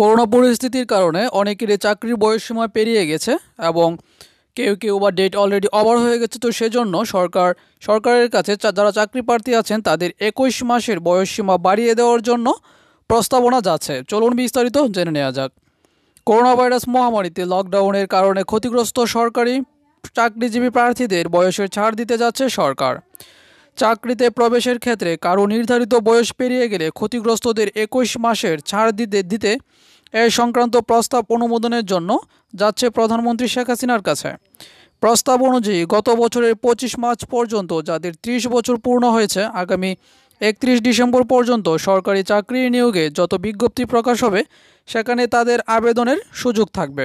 corona পরিস্থিতির কারণে অনেকেরই চাকরির বয়সসীমা পেরিয়ে গেছে এবং কেউ কেউ বা ডেট অলরেডি ওভার হয়ে গেছে তো সেজন্য সরকার সরকারের কাছে যারা চাকরি প্রার্থী আছেন তাদের একুশ মাসের বয়সসীমা বাড়িয়ে দেওয়ার জন্য প্রস্তাবনা যাচ্ছে চলুন বিস্তারিত জেনে নেওয়া যাক করোনা ভাইরাস মহামারীতে লকডাউনের কারণে ক্ষতিগ্রস্ত সরকারি চাকরিজীবী প্রার্থীদের বয়সের ছাড় দিতে যাচ্ছে সরকার চাকরিতে প্রবেশের ক্ষেত্রে কারো নির্ধারিত বয়স পেরিয়ে গেলে ক্ষতিগ্রস্তদের একুশ মাসের ছাড় দিতে দিতে এ সংক্রান্ত প্রস্তাব অনুমোদনের জন্য যাচ্ছে প্রধানমন্ত্রী শেখ হাসিনার কাছে প্রস্তাব অনুযায়ী গত বছরের পঁচিশ মার্চ পর্যন্ত যাদের ৩০ বছর পূর্ণ হয়েছে আগামী একত্রিশ ডিসেম্বর পর্যন্ত সরকারি চাকরির নিয়োগে যত বিজ্ঞপ্তি প্রকাশ হবে সেখানে তাদের আবেদনের সুযোগ থাকবে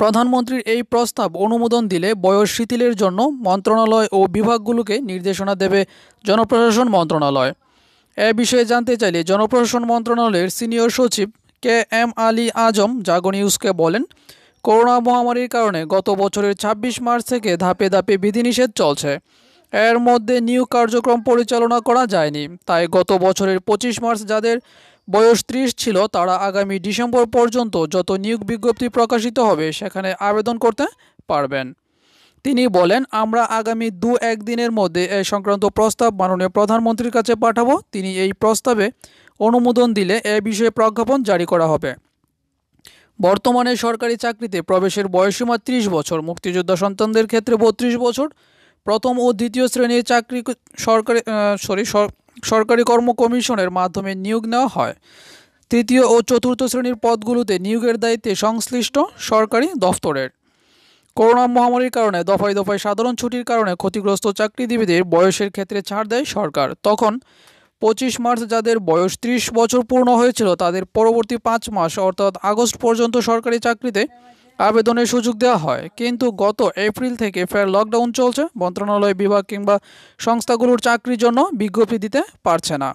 প্রধানমন্ত্রীর এই প্রস্তাব অনুমোদন দিলে বয়স শিথিলের জন্য মন্ত্রণালয় ও বিভাগগুলোকে নির্দেশনা দেবে জনপ্রশাসন মন্ত্রণালয় এ বিষয়ে জানতে চাইলে জনপ্রশাসন মন্ত্রণালয়ের সিনিয়র সচিব কে এম আলী আজম জাগো নিউজকে বলেন করোনা মহামারীর কারণে গত বছরের ২৬ মার্চ থেকে ধাপে ধাপে বিধিনিষেধ চলছে এর মধ্যে নিয়োগ কার্যক্রম পরিচালনা করা যায়নি তাই গত বছরের ২৫ মার্চ যাদের বয়স ত্রিশ ছিল তারা আগামী ডিসেম্বর পর্যন্ত যত নিয়োগ বিজ্ঞপ্তি প্রকাশিত হবে সেখানে আবেদন করতে পারবেন তিনি বলেন আমরা আগামী দু একদিনের মধ্যে এ সংক্রান্ত প্রস্তাব মাননীয় প্রধানমন্ত্রীর কাছে পাঠাবো তিনি এই প্রস্তাবে অনুমোদন দিলে এ বিষয়ে প্রজ্ঞাপন জারি করা হবে বর্তমানে সরকারি চাকরিতে প্রবেশের বয়সীমা ত্রিশ বছর মুক্তিযোদ্ধা সন্তানদের ক্ষেত্রে বত্রিশ বছর প্রথম ও দ্বিতীয় শ্রেণীর চাকরি সরকারি সরি সরকারি কর্ম কমিশনের মাধ্যমে নিয়োগ নেওয়া হয় তৃতীয় ও চতুর্থ শ্রেণীর পদগুলোতে নিয়োগের দায়িত্বে সংশ্লিষ্ট সরকারি দফতরের করোনা মহামারীর কারণে দফায় দফায় সাধারণ ছুটির কারণে ক্ষতিগ্রস্ত চাকরিজীবীদের বয়সের ক্ষেত্রে ছাড় দেয় সরকার তখন পঁচিশ মার্চ যাদের বয়স ত্রিশ বছর পূর্ণ হয়েছিল তাদের পরবর্তী পাঁচ মাস অর্থাৎ আগস্ট পর্যন্ত সরকারি চাকরিতে আবেদনের সুযোগ দেওয়া হয় কিন্তু গত এপ্রিল থেকে ফের লকডাউন চলছে মন্ত্রণালয় বিভাগ কিংবা সংস্থাগুলোর চাকরির জন্য বিজ্ঞপ্তি দিতে পারছে না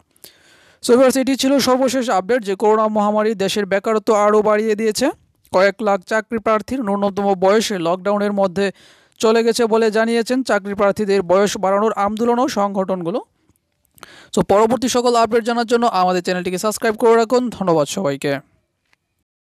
সোভার্স এটি ছিল সর্বশেষ আপডেট যে করোনা মহামারী দেশের বেকারত্ব আরও বাড়িয়ে দিয়েছে কয়েক লাখ চাকরি প্রার্থীর ন্যূনতম বয়সে লকডাউনের মধ্যে চলে গেছে বলে জানিয়েছেন চাকরি প্রার্থীদের বয়স বাড়ানোর ও সংগঠনগুলো সো পরবর্তী সকল আপডেট জানার জন্য আমাদের চ্যানেলটিকে সাবস্ক্রাইব করে রাখুন ধন্যবাদ সবাইকে